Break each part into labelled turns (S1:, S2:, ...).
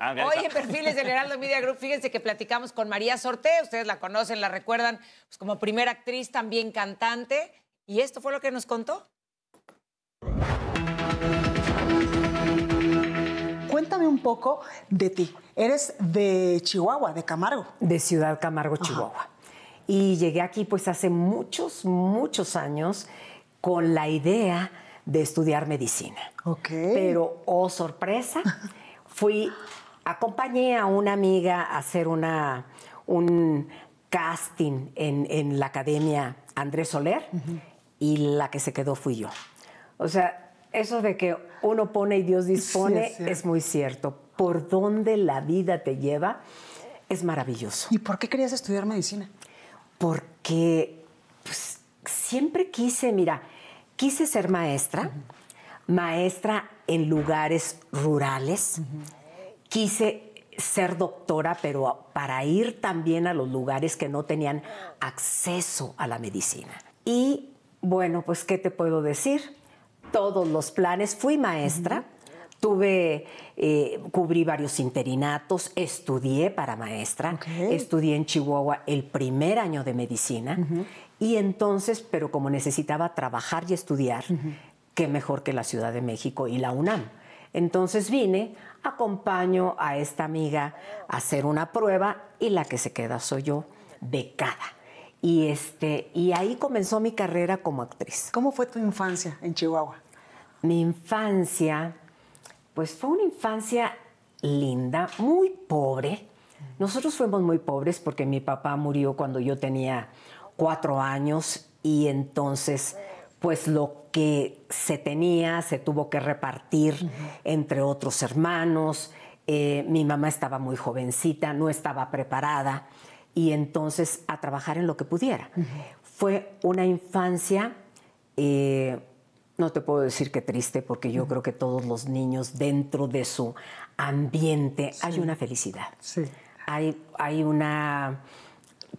S1: Ah, Oye Perfiles del Heraldo
S2: Media Group, fíjense que platicamos con María Sorte. ustedes la conocen, la recuerdan pues, como primera actriz, también cantante, y esto fue lo que nos contó.
S1: Cuéntame un poco de ti. Eres de Chihuahua, de Camargo. De Ciudad Camargo, Chihuahua.
S2: Y llegué aquí pues hace muchos, muchos años con la idea de estudiar medicina. Ok. Pero, oh sorpresa, fui acompañé a una amiga a hacer una, un casting en, la academia Andrés Soler y la que se quedó fui yo. O sea, eso de que uno pone y Dios dispone es, muy cierto. Por donde la vida te lleva es maravilloso. ¿Y por qué querías estudiar medicina? Porque pues, siempre quise, mira, quise ser maestra, maestra en lugares rurales quise ser doctora, pero para ir también a los lugares que no tenían acceso a la medicina. Y bueno, pues, ¿qué te puedo decir? Todos los planes, fui maestra, tuve, eh, cubrí varios interinatos, estudié para maestra, estudié en Chihuahua el primer año de medicina, y entonces, pero como necesitaba trabajar y estudiar, qué mejor que la Ciudad de México y la UNAM. Entonces vine, acompaño a esta amiga a hacer una prueba y la que se queda soy yo, becada. Y, este, y ahí comenzó mi carrera como actriz. ¿Cómo fue tu infancia en Chihuahua? Mi infancia, pues fue una infancia linda, muy pobre. Nosotros fuimos muy pobres porque mi papá murió cuando yo tenía cuatro años y entonces pues lo que se tenía se tuvo que repartir entre otros hermanos. Eh, mi mamá estaba muy jovencita, no estaba preparada y entonces a trabajar en lo que pudiera. Fue una infancia, eh, no te puedo decir que triste, porque yo creo que todos los niños dentro de su ambiente hay una felicidad. Hay, hay una,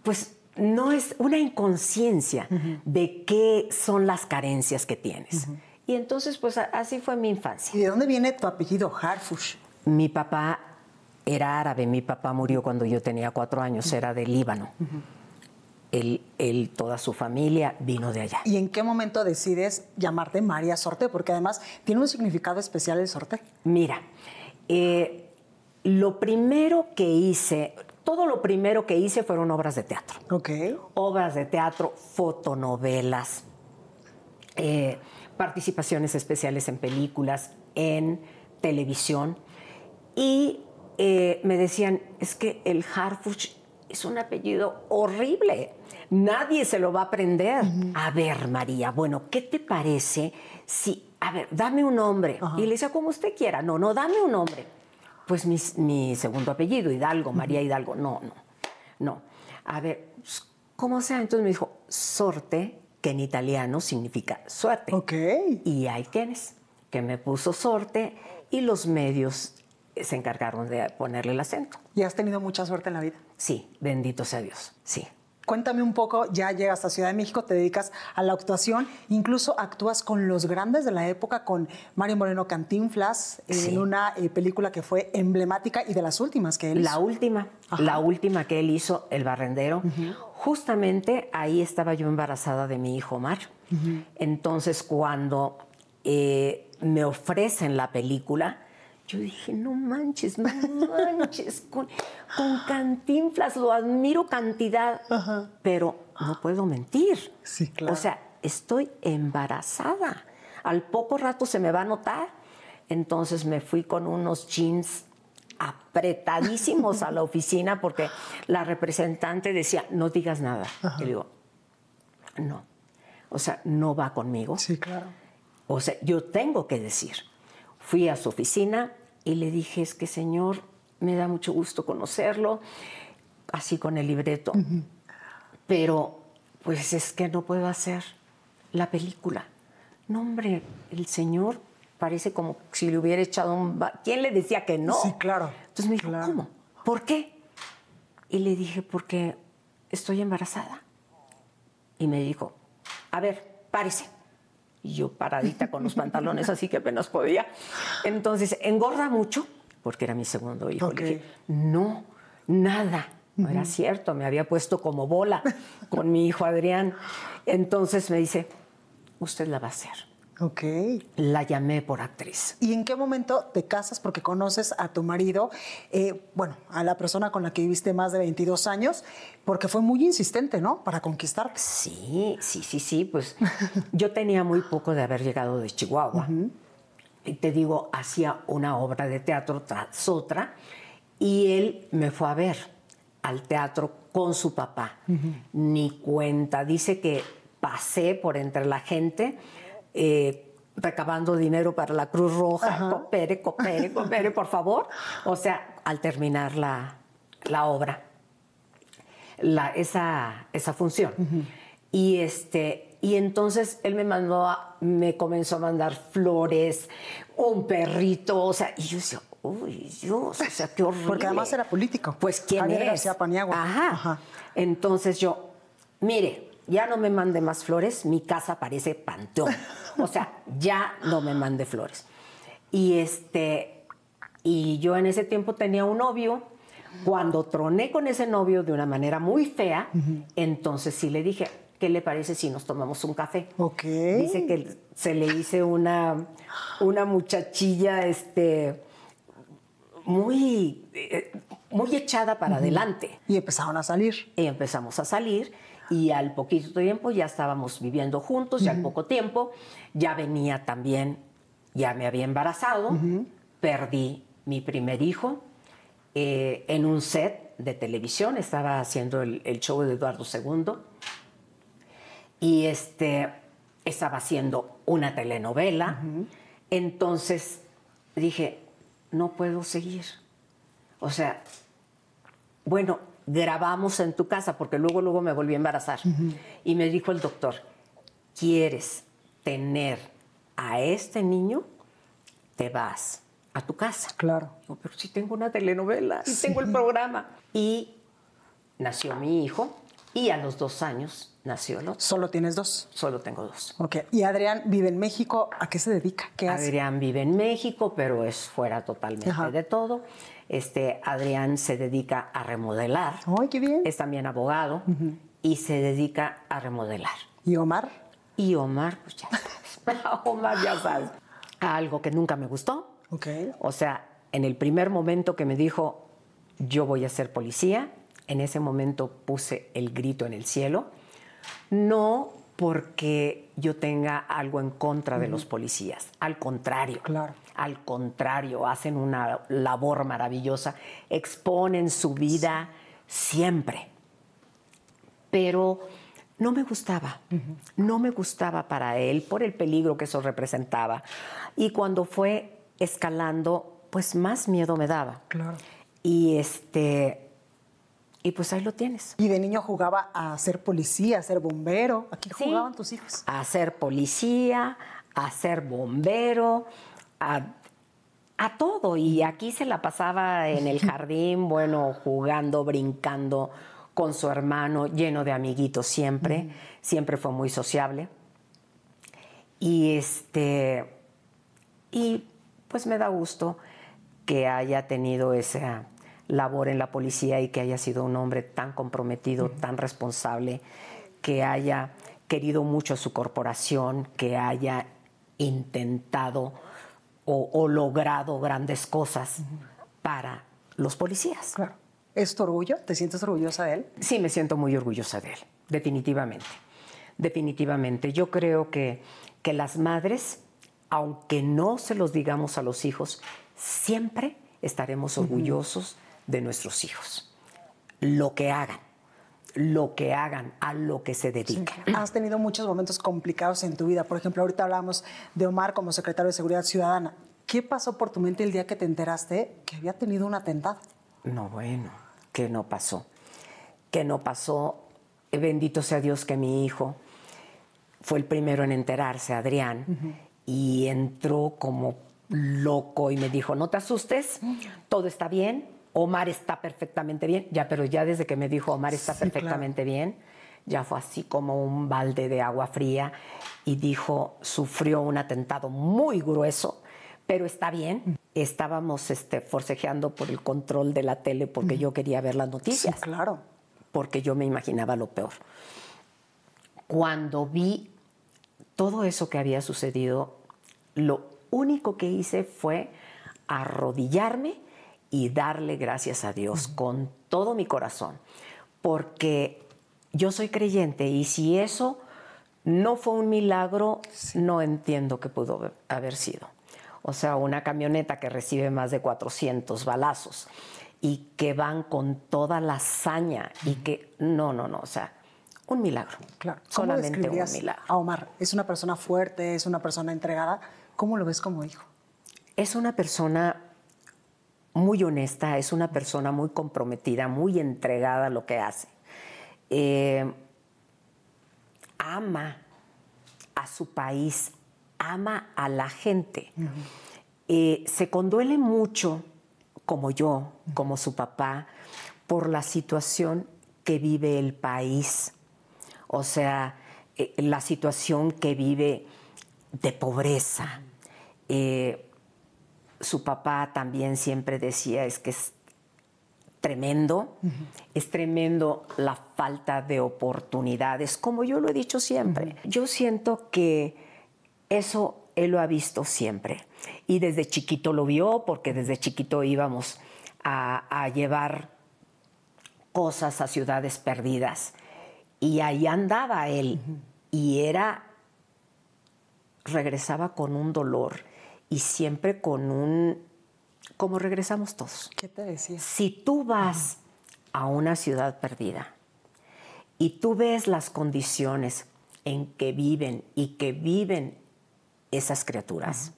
S2: pues no es una inconsciencia de qué son las carencias que tienes. Y entonces, pues así fue mi infancia. ¿Y de dónde viene tu apellido Harfush? Mi papá era árabe, mi papá murió cuando yo tenía cuatro años, era de Líbano.
S1: Él, toda su
S2: familia vino de allá. ¿Y
S1: en qué momento decides llamarte María Sorte? Porque además tiene un significado especial el sorte. Mira, eh,
S2: lo primero que hice, todo lo primero que hice fueron obras de teatro. Ok. Obras de teatro, fotonovelas, eh, participaciones especiales en películas, en televisión. Y eh, me decían, es que el Harfuch es un apellido horrible. Nadie se lo va a aprender. A ver, María, bueno, ¿qué te parece si, a ver, dame un nombre? Y le decía, como usted quiera. No, no, dame un nombre pues mi, segundo apellido, Hidalgo, María Hidalgo. No, no, no. A ver, pues, ¿cómo sea? Entonces me dijo, sorte, que en italiano significa suerte. Ok. Y ahí tienes, que me puso sorte y los medios se encargaron
S1: de ponerle el acento. ¿Y has tenido mucha suerte en la vida? Sí, bendito sea Dios, sí. Cuéntame un poco, ya llegas a Ciudad de México, te dedicas a la actuación, incluso actúas con los grandes de la época, con Mario Moreno Cantinflas, eh, en una eh, película que fue emblemática y de las últimas que él hizo. La última,
S2: la última que él hizo, El Barrendero. Justamente ahí estaba yo embarazada de mi hijo Omar. Entonces, cuando eh, me ofrecen la película, yo dije, no manches, no manches, con, cantinflas lo admiro cantidad, pero no puedo mentir. Sí, claro. O sea, estoy embarazada. Al poco rato se me va a notar. Entonces me fui con unos jeans apretadísimos a la oficina porque la representante decía, no digas nada. yo digo, no. O sea, no va conmigo. Sí, claro. O sea, yo tengo que decir. Fui a su oficina, y le dije, es que señor, me da mucho gusto conocerlo, así con el libreto, pero pues es que no puedo hacer la película. No, hombre, el señor parece como si le hubiera echado un... ¿Quién le decía que no? Sí, claro. Entonces me dijo, ¿cómo? ¿Por qué? Y le dije, porque estoy embarazada. Y me dijo, a ver, párese y yo paradita con los pantalones así que apenas podía. Entonces, engorda mucho, porque era mi segundo hijo. dije, no, nada. No era cierto, me había puesto como bola con mi hijo Adrián. Entonces me dice, usted la va a hacer. Ok. La llamé por actriz.
S1: ¿Y en qué momento te casas? Porque conoces a tu marido, eh, bueno, a la persona con la que viviste más de 22 años, porque fue muy insistente, ¿no? Para conquistar... Sí, sí, sí, sí. Pues
S2: yo tenía muy poco de haber llegado de Chihuahua. Y te digo, hacía una obra de teatro tras otra. Y él me fue a ver al teatro con su papá. Ni cuenta. Dice que pasé por entre la gente eh, recabando dinero para la Cruz Roja, coopere, coopere, coopere, por favor. O sea, al terminar la, la obra, la, esa, esa función. Y este, y entonces él me mandó, me comenzó a mandar flores, un perrito, o sea, y yo decía, uy, Dios, o sea, qué horrible. Porque además era político. Pues, ¿quién es? García Ajá. Entonces yo, mire, ya no me mande más flores, mi casa parece panteón. O sea, ya no me mande flores. Y este, y yo en ese tiempo tenía un novio. Cuando troné con ese novio de una manera muy fea, entonces sí le dije, ¿qué le parece si nos tomamos un café? Ok. Dice que se le hice una, muchachilla, este, muy, eh, muy echada para adelante. Y empezaron a salir. Y empezamos a salir y al poquito tiempo ya estábamos viviendo juntos y al poco tiempo ya venía también, ya me había embarazado, perdí mi primer hijo eh, en un set de televisión, estaba haciendo el, show de Eduardo II y este, estaba haciendo una telenovela, entonces dije, no puedo seguir. O sea, bueno, grabamos en tu casa, porque luego, luego me volví a embarazar. Y me dijo el doctor, ¿quieres tener a este niño? Te vas a tu casa. Claro. Digo, pero si tengo una telenovela, si tengo el programa. Y nació mi hijo y a los dos
S1: años nació ¿no? ¿Solo tienes dos? Solo tengo dos. Ok. ¿Y Adrián vive en México? ¿A
S2: qué se dedica? ¿Qué Adrián vive en México, pero es fuera totalmente de todo. Este, Adrián se dedica a remodelar. ¡Ay, qué bien! Es también abogado y se dedica a remodelar. ¿Y Omar? Y Omar, pues ya sabes. Omar, ya sabes. algo que nunca me gustó. O sea, en el primer momento que me dijo, yo voy a ser policía, en ese momento puse el grito en el cielo no porque yo tenga algo en contra de los policías, al contrario. Claro. Al contrario, hacen una labor maravillosa, exponen su vida siempre. Pero no me gustaba, no me gustaba para él por el peligro que eso representaba. Y cuando fue escalando, pues más miedo me daba. Claro. Y este y pues ahí lo tienes. Y de niño jugaba a ser policía, a ser bombero. aquí
S1: jugaban tus hijos?
S2: A ser policía, a ser bombero, a, todo. Y aquí se la pasaba en el jardín, bueno, jugando, brincando con su hermano, lleno de amiguitos siempre. Siempre fue muy sociable. Y este. Y pues me da gusto que haya tenido esa labor en la policía y que haya sido un hombre tan comprometido, tan responsable, que haya querido mucho a su corporación, que haya intentado o, logrado grandes cosas para los policías. Claro. ¿Es tu orgullo? ¿Te sientes orgullosa de él? Sí, me siento muy orgullosa de él, definitivamente. Definitivamente. Yo creo que, las madres, aunque no se los digamos a los hijos, siempre estaremos orgullosos
S1: de nuestros hijos. Lo que hagan lo que hagan, a lo que se dediquen Has tenido muchos momentos complicados en tu vida. Por ejemplo, ahorita hablábamos de Omar como secretario de Seguridad Ciudadana. ¿Qué pasó por tu mente el día que te enteraste que había tenido un atentado?
S2: No, bueno, que no pasó. Que no pasó. Eh, bendito sea Dios que mi hijo fue el primero en enterarse, Adrián, y entró como loco y me dijo, no te asustes, mm. todo está bien, Omar está perfectamente bien, ya, pero ya desde que me dijo Omar está perfectamente bien, ya fue así como un balde de agua fría y dijo, sufrió un atentado muy grueso, pero está bien. Mm. Estábamos este, forcejeando por el control de la tele porque mm. yo quería ver las noticias. claro. Porque yo me imaginaba lo peor. Cuando vi todo eso que había sucedido, lo único que hice fue arrodillarme y darle gracias a Dios con todo mi corazón, porque yo soy creyente y si eso no fue un milagro, no entiendo qué pudo haber sido. O sea, una camioneta que recibe más de 400 balazos y que van con toda la hazaña y que no, no, no, o sea,
S1: un milagro. Claro. Solamente un milagro. A Omar, es una persona fuerte, es una persona entregada. ¿Cómo lo ves como hijo? Es una persona muy honesta, es
S2: una persona muy comprometida, muy entregada a lo que hace. Eh, ama a su país, ama a la gente. Eh, se conduele mucho, como yo, como su papá, por la situación que vive el país. O sea, eh, la situación que vive de pobreza su papá también siempre decía es que es tremendo, es tremendo la falta de oportunidades, como yo lo he dicho siempre. Yo siento que eso él lo ha visto siempre y desde chiquito lo vio porque desde chiquito íbamos a, llevar cosas a ciudades perdidas y ahí andaba él y era regresaba con un dolor y siempre con un, como regresamos todos. ¿Qué te decía? Si tú vas a una ciudad perdida y tú ves las condiciones en que viven y que viven esas criaturas,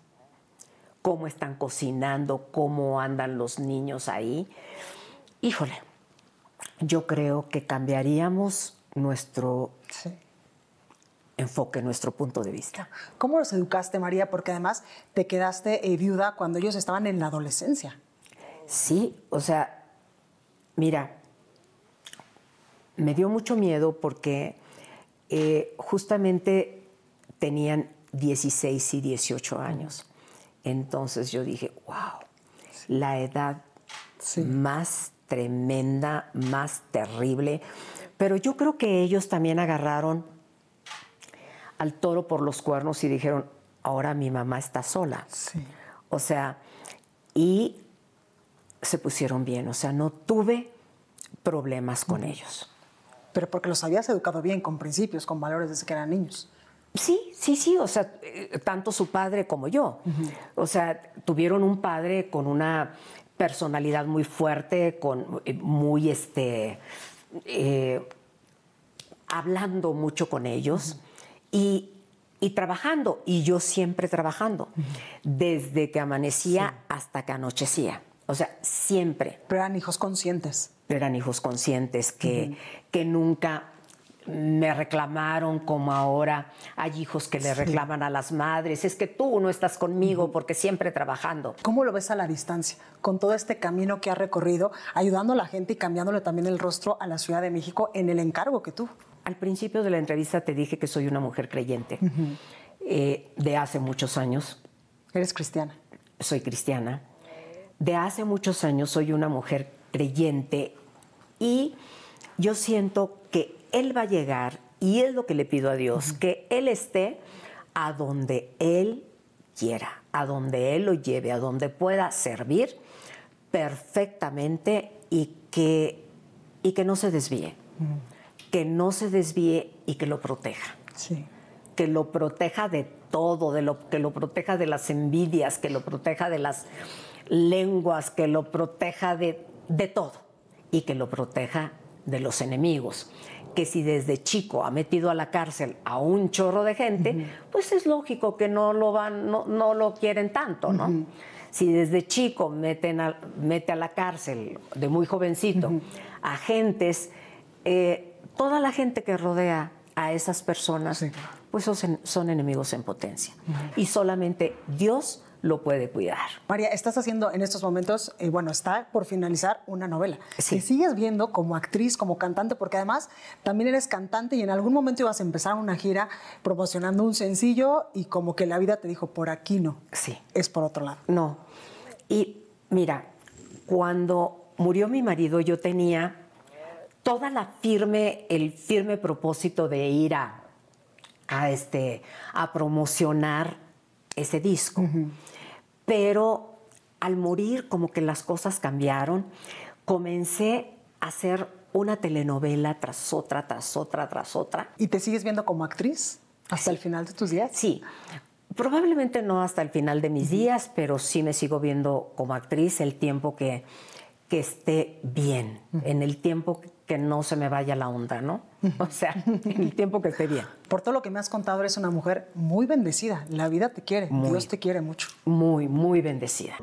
S2: cómo están cocinando, cómo andan los niños ahí, híjole, yo creo que cambiaríamos nuestro enfoque, nuestro punto de vista.
S1: ¿Cómo los educaste, María? Porque además te quedaste eh, viuda cuando ellos estaban en la adolescencia.
S2: Sí, o sea, mira, me dio mucho miedo porque eh, justamente tenían 16 y 18 años. Entonces yo dije, wow, la edad más tremenda, más terrible. Pero yo creo que ellos también agarraron al toro por los cuernos y dijeron, ahora mi mamá está sola. O sea, y se pusieron
S1: bien, o sea, no tuve problemas con mm. ellos. Pero porque los habías educado bien, con principios, con valores desde que eran niños. Sí, sí, sí, o sea, eh, tanto su padre
S2: como yo. O sea, tuvieron un padre con una personalidad muy fuerte, con eh, muy este
S1: eh,
S2: hablando mucho con ellos. Y, trabajando, y yo siempre trabajando, desde que amanecía hasta que anochecía. O sea, siempre. Pero eran hijos conscientes. Pero eran hijos conscientes que, que nunca me reclamaron como ahora hay hijos que le reclaman a las madres, es que tú no
S1: estás conmigo porque siempre trabajando. ¿Cómo lo ves a la distancia? Con todo este camino que ha recorrido, ayudando a la gente y cambiándole también el rostro a la Ciudad de México en el encargo que tú al principio de la entrevista te dije que soy una mujer creyente eh, de hace muchos años.
S2: ¿Eres cristiana? Soy cristiana. De hace muchos años soy una mujer creyente y yo siento que Él va a llegar y es lo que le pido a Dios, que Él esté a donde Él quiera, a donde Él lo lleve, a donde pueda servir perfectamente y que, y que no se desvíe que no se desvíe y que lo proteja. Que lo proteja de todo, de lo, que lo proteja de las envidias, que lo proteja de las lenguas, que lo proteja de, todo y que lo proteja de los enemigos. Que si desde chico ha metido a la cárcel a un chorro de gente, pues es lógico que no lo van, no, lo quieren tanto, ¿no? Si desde chico meten mete a la cárcel de muy jovencito a gentes eh, toda la gente que rodea
S1: a esas personas, pues son, enemigos en potencia. Y solamente Dios lo puede cuidar. María, estás haciendo en estos momentos, eh, bueno, está por finalizar una novela. Sí. sigues viendo como actriz, como cantante, porque además también eres cantante y en algún momento ibas a empezar una gira promocionando un sencillo y como que la vida te dijo, por aquí no. Sí. Es por otro lado. No. Y mira, cuando
S2: murió mi marido yo tenía toda la firme, el firme propósito de ir a, este, a promocionar ese disco. Pero al morir, como que las cosas cambiaron, comencé a hacer una telenovela tras otra, tras otra, tras otra.
S1: ¿Y te sigues viendo como actriz hasta el final de tus días? Sí. Probablemente no
S2: hasta el final de mis días, pero sí me sigo viendo como actriz el tiempo que, que
S1: esté bien, en el tiempo que no se me vaya la onda, ¿no? O sea, el tiempo que esté Por todo lo que me has contado, eres una mujer muy bendecida. La vida te quiere, Dios te quiere mucho. Muy, muy bendecida.